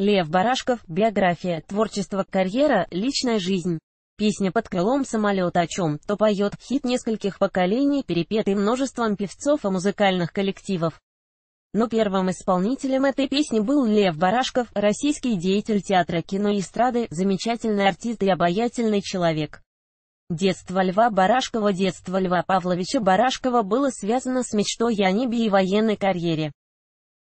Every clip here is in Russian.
Лев Барашков, биография, творчество, карьера, личная жизнь. Песня «Под крылом самолета» о чем-то поет, хит нескольких поколений, перепетый множеством певцов и музыкальных коллективов. Но первым исполнителем этой песни был Лев Барашков, российский деятель театра, кино и эстрады, замечательный артист и обаятельный человек. Детство Льва Барашкова Детство Льва Павловича Барашкова было связано с мечтой о небе и военной карьере.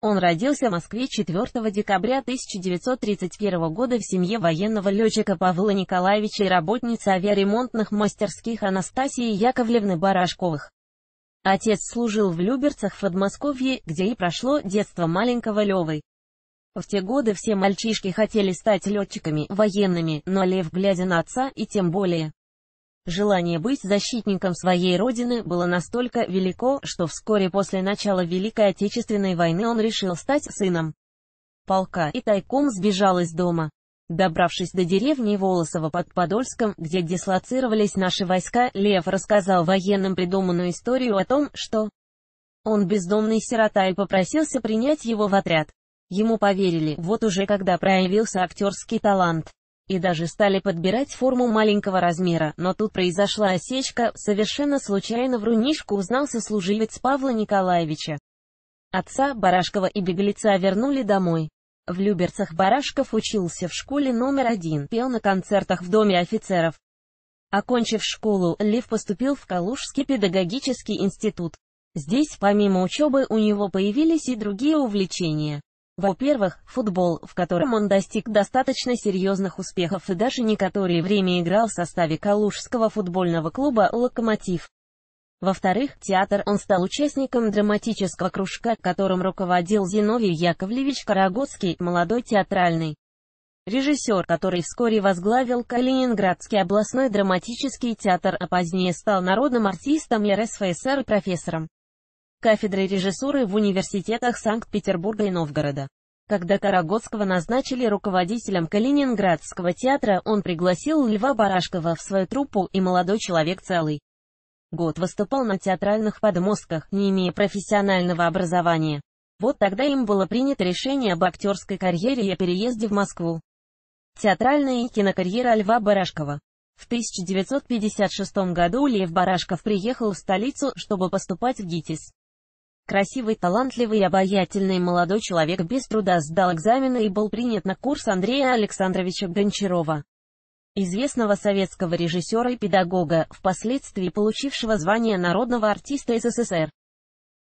Он родился в Москве 4 декабря 1931 года в семье военного летчика Павла Николаевича и работницы авиаремонтных мастерских Анастасии Яковлевны Барашковых. Отец служил в Люберцах в Подмосковье, где и прошло детство маленького Левы. В те годы все мальчишки хотели стать летчиками, военными, но Лев, глядя на отца, и тем более Желание быть защитником своей родины было настолько велико, что вскоре после начала Великой Отечественной войны он решил стать сыном полка и тайком сбежал из дома. Добравшись до деревни Волосово под Подольском, где дислоцировались наши войска, Лев рассказал военным придуманную историю о том, что он бездомный сирота и попросился принять его в отряд. Ему поверили, вот уже когда проявился актерский талант и даже стали подбирать форму маленького размера, но тут произошла осечка, совершенно случайно в Врунишку узнал сослуживец Павла Николаевича. Отца, Барашкова и беглеца вернули домой. В Люберцах Барашков учился в школе номер один, пел на концертах в Доме офицеров. Окончив школу, Лев поступил в Калужский педагогический институт. Здесь помимо учебы у него появились и другие увлечения. Во-первых, футбол, в котором он достиг достаточно серьезных успехов и даже некоторое время играл в составе Калужского футбольного клуба «Локомотив». Во-вторых, театр он стал участником драматического кружка, которым руководил Зиновий Яковлевич Карагодский, молодой театральный режиссер, который вскоре возглавил Калининградский областной драматический театр, а позднее стал народным артистом РСФСР и профессором кафедрой режиссуры в университетах Санкт-Петербурга и Новгорода. Когда Карагодского назначили руководителем Калининградского театра, он пригласил Льва Барашкова в свою труппу, и молодой человек целый год выступал на театральных подмостках, не имея профессионального образования. Вот тогда им было принято решение об актерской карьере и о переезде в Москву. Театральная и кинокарьера Льва Барашкова В 1956 году Лев Барашков приехал в столицу, чтобы поступать в ГИТИС. Красивый, талантливый и обаятельный молодой человек без труда сдал экзамены и был принят на курс Андрея Александровича Гончарова, известного советского режиссера и педагога, впоследствии получившего звание народного артиста СССР.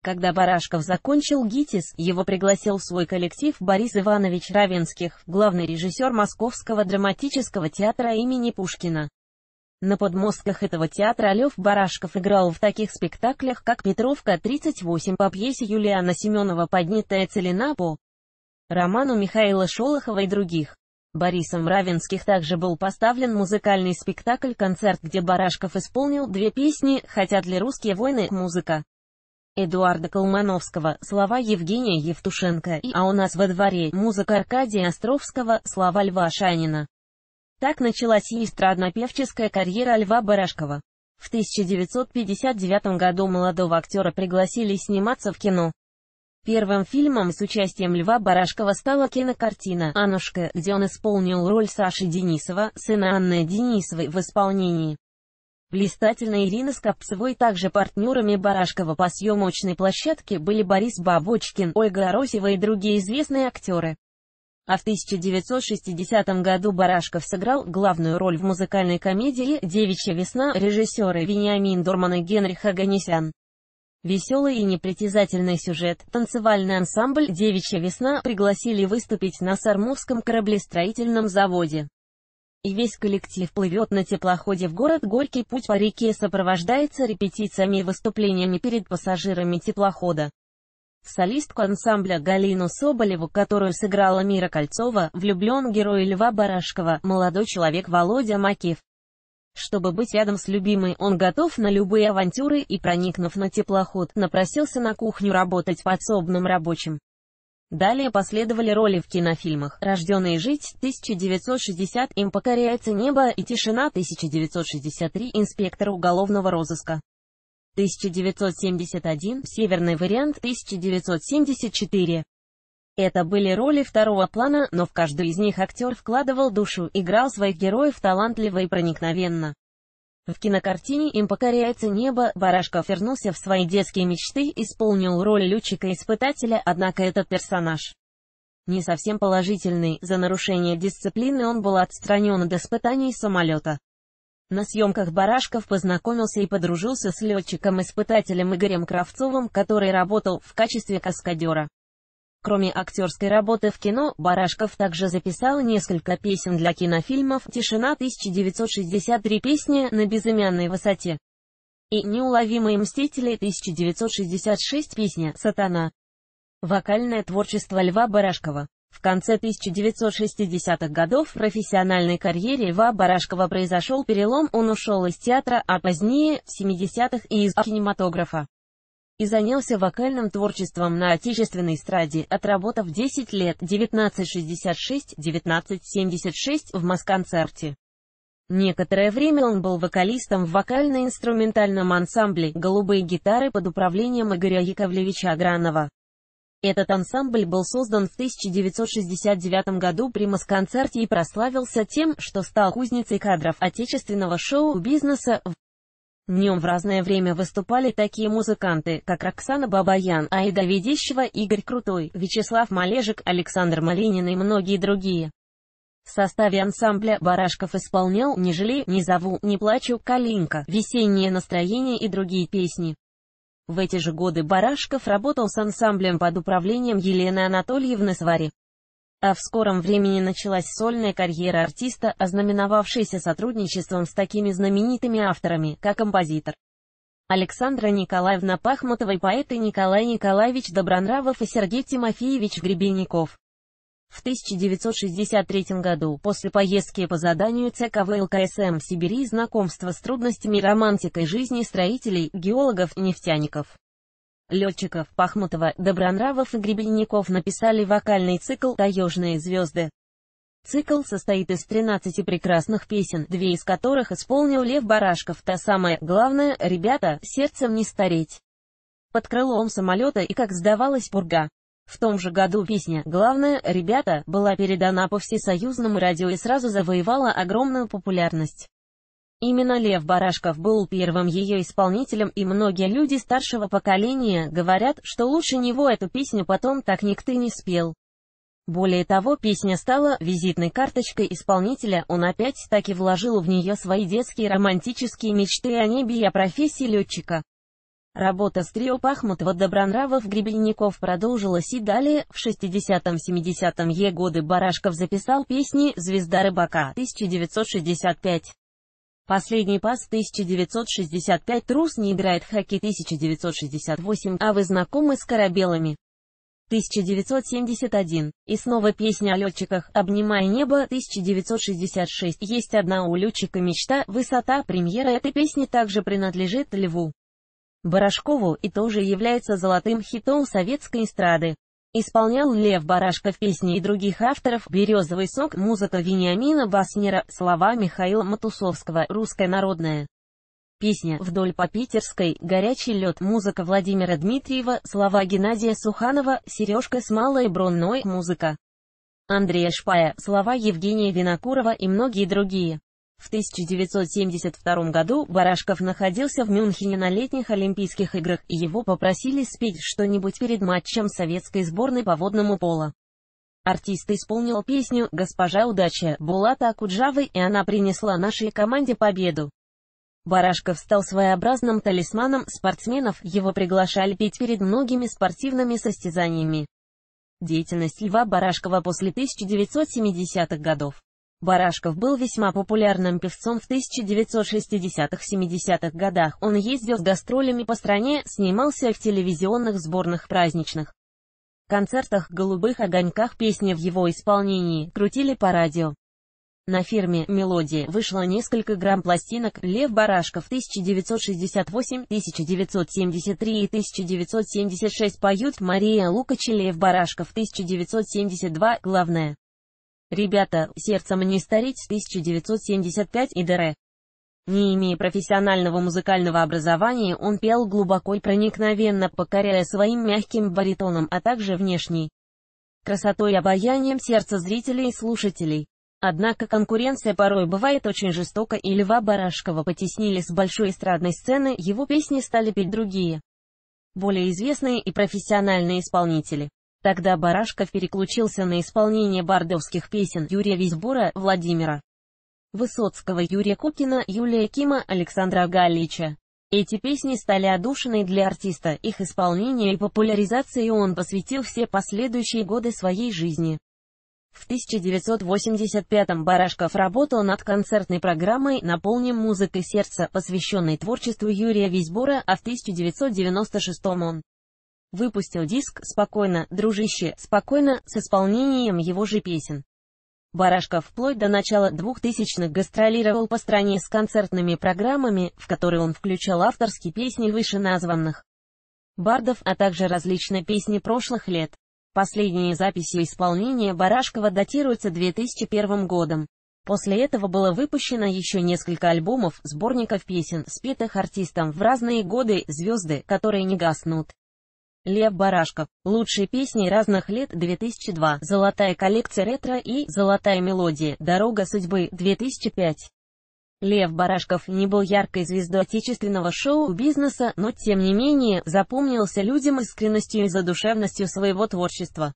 Когда Барашков закончил ГИТИС, его пригласил в свой коллектив Борис Иванович Равенских, главный режиссер Московского драматического театра имени Пушкина. На подмостках этого театра Лев Барашков играл в таких спектаклях, как «Петровка-38» по пьесе Юлиана Семенова «Поднятая целина» по роману Михаила Шолохова и других. Борисом Равенских также был поставлен музыкальный спектакль-концерт, где Барашков исполнил две песни «Хотят ли русские войны» музыка Эдуарда Колмановского, слова Евгения Евтушенко и «А у нас во дворе» музыка Аркадия Островского, слова Льва Шанина. Так началась и эстрадно-певческая карьера Льва Барашкова. В 1959 году молодого актера пригласили сниматься в кино. Первым фильмом с участием Льва Барашкова стала кинокартина «Анушка», где он исполнил роль Саши Денисова, сына Анны Денисовой, в исполнении. Блистательная Ирина Скопцевой также партнерами Барашкова по съемочной площадке были Борис Бабочкин, Ольга Аросева и другие известные актеры а в 1960 году Барашков сыграл главную роль в музыкальной комедии «Девичья весна» Режиссеры Вениамин Дорман и Генрих Ганесян. Веселый и непритязательный сюжет, танцевальный ансамбль «Девичья весна» пригласили выступить на Сармовском кораблестроительном заводе. И весь коллектив плывет на теплоходе в город Горький путь по реке сопровождается репетициями и выступлениями перед пассажирами теплохода солистку ансамбля Галину Соболеву, которую сыграла Мира Кольцова, влюблен герой Льва Барашкова, молодой человек Володя Макиев. Чтобы быть рядом с любимой, он готов на любые авантюры и, проникнув на теплоход, напросился на кухню работать подсобным рабочим. Далее последовали роли в кинофильмах «Рожденные жить» 1960, «Им покоряется небо» и «Тишина» 1963, инспектор уголовного розыска. 1971, северный вариант 1974. Это были роли второго плана, но в каждую из них актер вкладывал душу, играл своих героев талантливо и проникновенно. В кинокартине «Им покоряется небо» Барашков вернулся в свои детские мечты, исполнил роль летчика-испытателя, однако этот персонаж не совсем положительный, за нарушение дисциплины он был отстранен от испытаний самолета. На съемках Барашков познакомился и подружился с летчиком-испытателем Игорем Кравцовым, который работал в качестве каскадера. Кроме актерской работы в кино, Барашков также записал несколько песен для кинофильмов «Тишина 1963» песня «На безымянной высоте» и «Неуловимые мстители» 1966 песня «Сатана». Вокальное творчество Льва Барашкова в конце 1960-х годов в профессиональной карьере Ва Барашкова произошел перелом, он ушел из театра, а позднее, в 70-х, и из кинематографа. И занялся вокальным творчеством на отечественной эстраде, отработав 10 лет 1966-1976 в Москонцерте. Некоторое время он был вокалистом в вокально-инструментальном ансамбле «Голубые гитары» под управлением Игоря Яковлевича Агранова. Этот ансамбль был создан в 1969 году при Москонцерте и прославился тем, что стал кузницей кадров отечественного шоу-бизнеса. В нем в разное время выступали такие музыканты, как Роксана Бабаян, Аида Ведищева, Игорь Крутой, Вячеслав Малежик, Александр Малинин и многие другие. В составе ансамбля Барашков исполнял «Не жалей», «Не зову», «Не плачу», «Калинка», «Весеннее настроение» и другие песни. В эти же годы Барашков работал с ансамблем под управлением Елены Анатольевны Свари. А в скором времени началась сольная карьера артиста, ознаменовавшаяся сотрудничеством с такими знаменитыми авторами, как композитор Александра Николаевна Пахмутова и поэты Николай Николаевич Добронравов и Сергей Тимофеевич Гребенников. В 1963 году, после поездки по заданию ЦК ВЛКСМ в Сибири и знакомства с трудностями романтикой жизни строителей, геологов, нефтяников, летчиков Пахмутова, Добронравов и Гребельников написали вокальный цикл «Таежные звезды». Цикл состоит из 13 прекрасных песен, две из которых исполнил Лев Барашков, та самая «Главное, ребята, сердцем не стареть». Под крылом самолета и как сдавалась пурга. В том же году песня «Главное, ребята» была передана по всесоюзному радио и сразу завоевала огромную популярность. Именно Лев Барашков был первым ее исполнителем, и многие люди старшего поколения говорят, что лучше него эту песню потом так никто не спел. Более того, песня стала визитной карточкой исполнителя, он опять-таки вложил в нее свои детские романтические мечты о небе и о профессии летчика. Работа с трио Пахмутова Добронравов Гребельников продолжилась и далее, в 60-70 е годы Барашков записал песни «Звезда рыбака» 1965. Последний пас 1965 «Трус не играет хоккей» 1968 «А вы знакомы с корабелами» 1971. И снова песня о летчиках «Обнимая небо» 1966. Есть одна у летчика мечта, высота премьера этой песни также принадлежит Льву. Барашкову и тоже является золотым хитом советской эстрады. Исполнял Лев Барашков песни и других авторов «Березовый сок», музыка Вениамина Баснера, слова Михаила Матусовского, русская народная. Песня «Вдоль по Питерской», «Горячий лед», музыка Владимира Дмитриева, слова Геннадия Суханова, «Сережка с малой бронной», музыка Андрея Шпая, слова Евгения Винокурова и многие другие. В 1972 году Барашков находился в Мюнхене на летних Олимпийских играх, и его попросили спеть что-нибудь перед матчем советской сборной по водному поло. Артист исполнил песню «Госпожа удача» Булата Акуджавы, и она принесла нашей команде победу. Барашков стал своеобразным талисманом спортсменов, его приглашали петь перед многими спортивными состязаниями. Деятельность Льва Барашкова после 1970-х годов Барашков был весьма популярным певцом в 1960-70-х годах. Он ездил с гастролями по стране, снимался в телевизионных сборных праздничных концертах, голубых огоньках песни в его исполнении крутили по радио. На фирме «Мелодия» вышло несколько грамм пластинок «Лев Барашков» 1968, 1973 и 1976 поют Мария Лукач и Лев Барашков 1972, главное. Ребята, сердцем не стареть 1975 и ДР. Не имея профессионального музыкального образования, он пел глубоко и проникновенно, покоряя своим мягким баритоном, а также внешней красотой и обаянием сердца зрителей и слушателей. Однако конкуренция порой бывает очень жестока, и Льва Барашкова потеснили с большой эстрадной сцены, его песни стали петь другие, более известные и профессиональные исполнители. Тогда Барашков переключился на исполнение бардовских песен Юрия Визбора, Владимира Высоцкого, Юрия Кукина, Юлия Кима, Александра Галича. Эти песни стали одушиной для артиста, их исполнение и популяризации он посвятил все последующие годы своей жизни. В 1985-м Барашков работал над концертной программой «Наполним музыкой сердца», посвященной творчеству Юрия Визбора, а в 1996-м он выпустил диск «Спокойно, дружище, спокойно» с исполнением его же песен. Барашка вплоть до начала 2000-х гастролировал по стране с концертными программами, в которые он включал авторские песни вышеназванных бардов, а также различные песни прошлых лет. Последние записи исполнения Барашкова датируются 2001 годом. После этого было выпущено еще несколько альбомов, сборников песен, спетых артистом в разные годы, звезды, которые не гаснут. Лев Барашков. Лучшие песни разных лет 2002. Золотая коллекция ретро и «Золотая мелодия. Дорога судьбы» 2005. Лев Барашков не был яркой звездой отечественного шоу-бизнеса, но, тем не менее, запомнился людям искренностью и задушевностью своего творчества.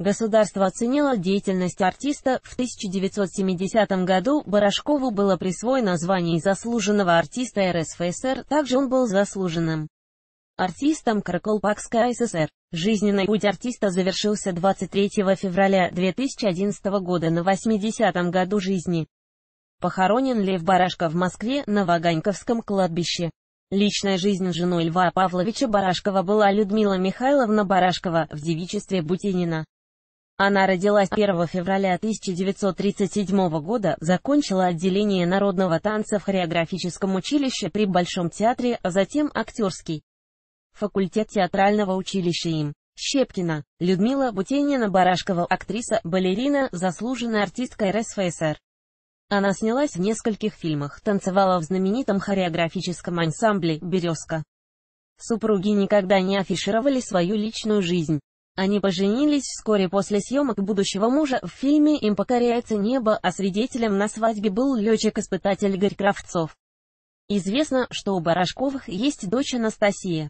Государство оценило деятельность артиста, в 1970 году Барашкову было присвоено звание заслуженного артиста РСФСР, также он был заслуженным артистом Караколпакской ССР. Жизненный путь артиста завершился 23 февраля 2011 года на 80-м году жизни. Похоронен Лев Барашко в Москве на Ваганьковском кладбище. Личная жизнь жены Льва Павловича Барашкова была Людмила Михайловна Барашкова в девичестве Бутинина. Она родилась 1 февраля 1937 года, закончила отделение народного танца в хореографическом училище при Большом театре, а затем актерский факультет театрального училища им. Щепкина, Людмила Бутенина-Барашкова, актриса, балерина, заслуженная артистка РСФСР. Она снялась в нескольких фильмах, танцевала в знаменитом хореографическом ансамбле «Березка». Супруги никогда не афишировали свою личную жизнь. Они поженились вскоре после съемок будущего мужа, в фильме «Им покоряется небо», а свидетелем на свадьбе был летчик-испытатель Игорь Кравцов. Известно, что у Барашковых есть дочь Анастасия.